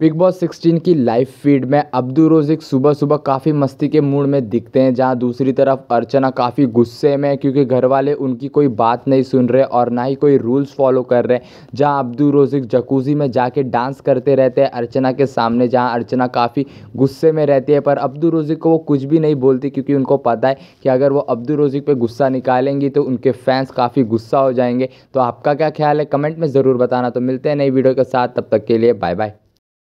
big boss 16 की live feed में Abdul Rozik सुबह सुबह काफ़ी मस्ती के मूड में दिखते हैं जहां दूसरी तरफ अर्चना काफ़ी गुस्से में क्योंकि घर वाले उनकी कोई बात नहीं सुन रहे और ना ही कोई रूल्स फॉलो कर रहे हैं जहां अब्दुल रोजिक जकूजी में जाके डांस करते रहते हैं अर्चना के सामने जहां अर्चना काफ़ी गुस्से में रहती है पर अब्दुल रोजिक को वो कुछ भी नहीं बोलती क्योंकि उनको पता है कि अगर वो अब्दुल रोजिक पर गुस्सा निकालेंगी तो उनके फैंस काफ़ी गुस्सा हो जाएंगे तो आपका क्या ख्याल है कमेंट में ज़रूर बताना तो मिलते हैं नई वीडियो के साथ तब तक के लिए बाय बाय